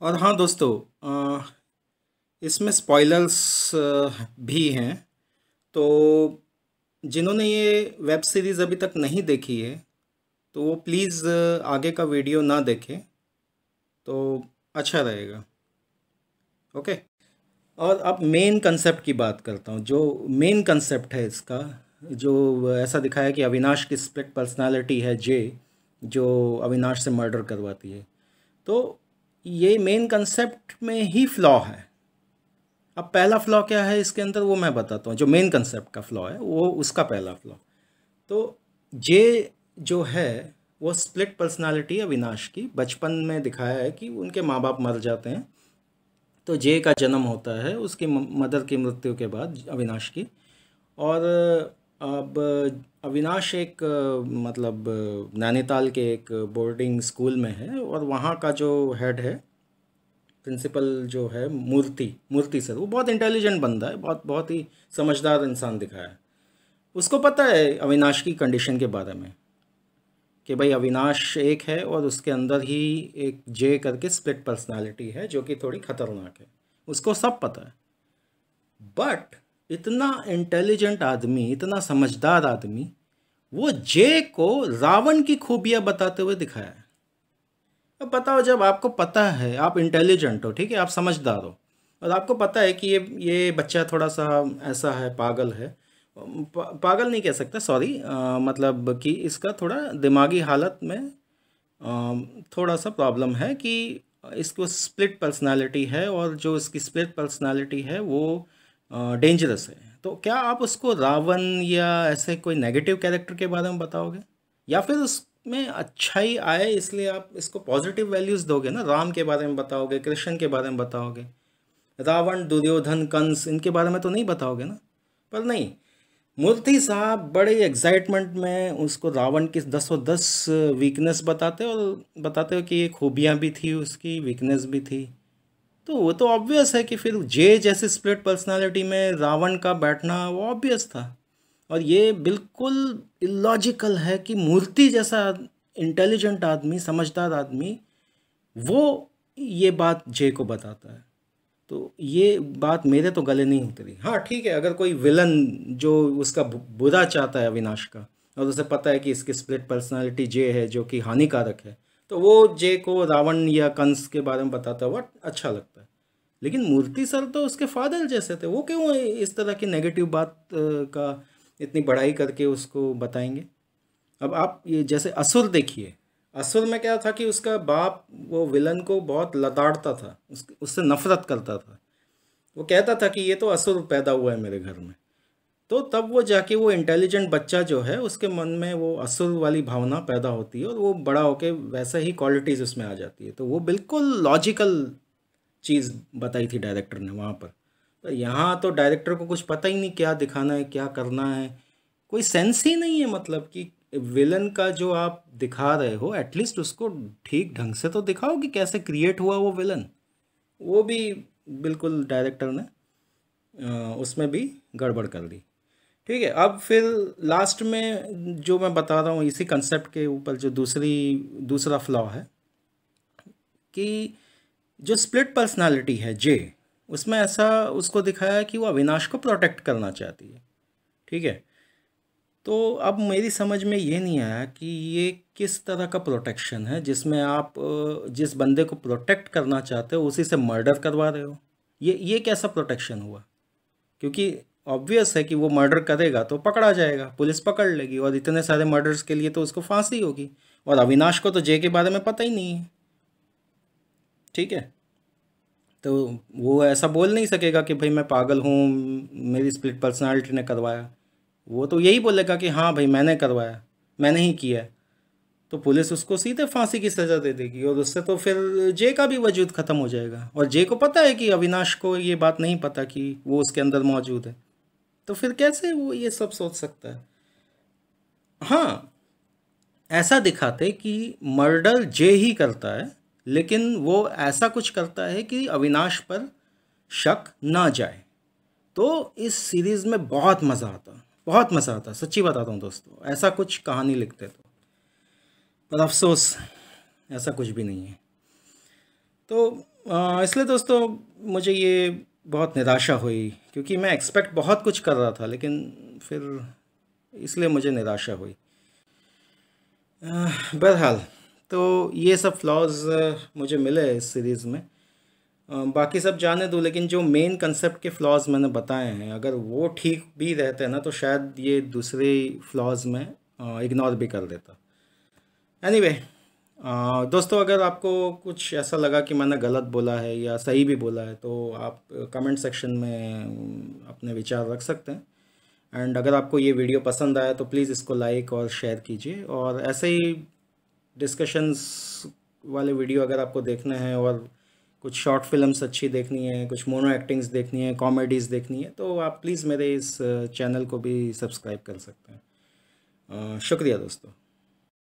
और हाँ दोस्तों इसमें स्पॉयलर्स भी हैं तो जिन्होंने ये वेब सीरीज़ अभी तक नहीं देखी है तो वो प्लीज़ आगे का वीडियो ना देखें तो अच्छा रहेगा ओके और अब मेन कंसेप्ट की बात करता हूँ जो मेन कंसेप्ट है इसका जो ऐसा दिखाया कि अविनाश की स्प्लिट पर्सनालिटी है जे जो अविनाश से मर्डर करवाती है तो ये मेन कंसेप्ट में ही फ्लॉ है अब पहला फ्लॉ क्या है इसके अंदर वो मैं बताता हूँ जो मेन कंसेप्ट का फ्लॉ है वो उसका पहला फ्लॉ तो जे जो है वो स्प्लिट पर्सनालिटी है विनाश की बचपन में दिखाया है कि उनके माँ बाप मर जाते हैं तो जे का जन्म होता है उसकी मदर की मृत्यु के बाद अविनाश की और अब अविनाश एक मतलब नैनीताल के एक बोर्डिंग स्कूल में है और वहाँ का जो हेड है प्रिंसिपल जो है मूर्ति मूर्ति सर वो बहुत इंटेलिजेंट बंदा है बहुत बहुत ही समझदार इंसान दिखा है उसको पता है अविनाश की कंडीशन के बारे में कि भाई अविनाश एक है और उसके अंदर ही एक जे करके स्प्लिट पर्सनालिटी है जो कि थोड़ी ख़तरनाक है उसको सब पता है बट इतना इंटेलिजेंट आदमी इतना समझदार आदमी वो जे को रावण की खूबियाँ बताते हुए दिखाया है अब बताओ जब आपको पता है आप इंटेलिजेंट हो ठीक है आप समझदार हो और आपको पता है कि ये ये बच्चा थोड़ा सा ऐसा है पागल है पा, पागल नहीं कह सकता सॉरी मतलब कि इसका थोड़ा दिमागी हालत में आ, थोड़ा सा प्रॉब्लम है कि इसको स्प्लिट पर्सनालिटी है और जो इसकी स्प्लिट पर्सनालिटी है वो डेंजरस है तो क्या आप उसको रावण या ऐसे कोई नेगेटिव कैरेक्टर के बारे में बताओगे या फिर उसमें अच्छाई आए इसलिए आप इसको पॉजिटिव वैल्यूज़ दोगे ना राम के बारे में बताओगे कृष्ण के बारे में बताओगे रावण दुर्योधन कंस इनके बारे में तो नहीं बताओगे ना पर नहीं मूर्ति साहब बड़े एक्साइटमेंट में उसको रावण की दस और दस वीकनेस बताते और बताते हो कि ये खूबियाँ भी थी उसकी वीकनेस भी थी तो वो तो ऑब्वियस है कि फिर जे जैसे स्प्लिट पर्सनालिटी में रावण का बैठना वो ऑब्वियस था और ये बिल्कुल इलॉजिकल है कि मूर्ति जैसा इंटेलिजेंट आदमी समझदार आदमी वो ये बात जे को बताता है तो ये बात मेरे तो गले नहीं उतरी हाँ ठीक है अगर कोई विलन जो उसका बुरा चाहता है अविनाश का और उसे पता है कि इसकी स्प्लिट पर्सनालिटी जे है जो कि हानिकारक है तो वो जे को रावण या कंस के बारे में बताता हुआ अच्छा लगता है लेकिन मूर्ति सर तो उसके फादर जैसे थे वो क्यों इस तरह की नेगेटिव बात का इतनी बढ़ाई करके उसको बताएंगे अब आप ये जैसे असुर देखिए असुर में क्या था कि उसका बाप वो विलन को बहुत लताड़ता था उससे नफरत करता था वो कहता था कि ये तो असुर पैदा हुआ है मेरे घर में तो तब वो जाके वो इंटेलिजेंट बच्चा जो है उसके मन में वो असुर वाली भावना पैदा होती है और वो बड़ा होके वैसा ही क्वालिटीज़ उसमें आ जाती है तो वो बिल्कुल लॉजिकल चीज़ बताई थी डायरेक्टर ने वहाँ पर तो यहाँ तो डायरेक्टर को कुछ पता ही नहीं क्या दिखाना है क्या करना है कोई सेंस ही नहीं है मतलब कि विलन का जो आप दिखा रहे हो एटलीस्ट उसको ठीक ढंग से तो दिखाओ कि कैसे क्रिएट हुआ वो विलन वो भी बिल्कुल डायरेक्टर ने उसमें भी गड़बड़ कर दी ठीक है अब फिर लास्ट में जो मैं बता रहा हूँ इसी कंसेप्ट के ऊपर जो दूसरी दूसरा फ्लॉ है कि जो स्प्लिट पर्सनालिटी है जे उसमें ऐसा उसको दिखाया कि वो अविनाश को प्रोटेक्ट करना चाहती है ठीक है तो अब मेरी समझ में ये नहीं आया कि ये किस तरह का प्रोटेक्शन है जिसमें आप जिस बंदे को प्रोटेक्ट करना चाहते हो उसी से मर्डर करवा रहे हो ये ये कैसा प्रोटेक्शन हुआ क्योंकि ऑब्वियस है कि वो मर्डर करेगा तो पकड़ा जाएगा पुलिस पकड़ लेगी और इतने सारे मर्डर्स के लिए तो उसको फांसी होगी और अविनाश को तो जे के बारे में पता ही नहीं है ठीक है तो वो ऐसा बोल नहीं सकेगा कि भाई मैं पागल हूँ मेरी स्प्लिट पर्सनालिटी ने करवाया वो तो यही बोलेगा कि हाँ भाई मैंने करवाया मैंने ही किया तो पुलिस उसको सीधे फांसी की सज़ा दे देगी और उससे तो फिर जे का भी वजूद ख़त्म हो जाएगा और जे को पता है कि अविनाश को ये बात नहीं पता कि वो उसके अंदर मौजूद है तो फिर कैसे वो ये सब सोच सकता है हाँ ऐसा दिखाते कि मर्डर जे ही करता है लेकिन वो ऐसा कुछ करता है कि अविनाश पर शक ना जाए तो इस सीरीज़ में बहुत मज़ा आता बहुत मज़ा आता सच्ची बताता हूँ दोस्तों ऐसा कुछ कहानी लिखते तो पर अफसोस ऐसा कुछ भी नहीं है तो इसलिए दोस्तों मुझे ये बहुत निराशा हुई क्योंकि मैं एक्सपेक्ट बहुत कुछ कर रहा था लेकिन फिर इसलिए मुझे निराशा हुई बहरहाल तो ये सब फ्लॉज मुझे मिले इस सीरीज़ में बाकी सब जाने दो लेकिन जो मेन कंसेप्ट के फ्लॉज मैंने बताए हैं अगर वो ठीक भी रहते हैं ना तो शायद ये दूसरे फ्लॉज में इग्नोर भी कर देता एनीवे anyway, दोस्तों अगर आपको कुछ ऐसा लगा कि मैंने गलत बोला है या सही भी बोला है तो आप कमेंट सेक्शन में अपने विचार रख सकते हैं एंड अगर आपको ये वीडियो पसंद आया तो प्लीज़ इसको लाइक और शेयर कीजिए और ऐसे ही डिस्कशंस वाले वीडियो अगर आपको देखना है और कुछ शॉर्ट फिल्म्स अच्छी देखनी है कुछ मोनो एक्टिंग्स देखनी है कॉमेडीज़ देखनी है तो आप प्लीज़ मेरे इस चैनल को भी सब्सक्राइब कर सकते हैं शुक्रिया दोस्तों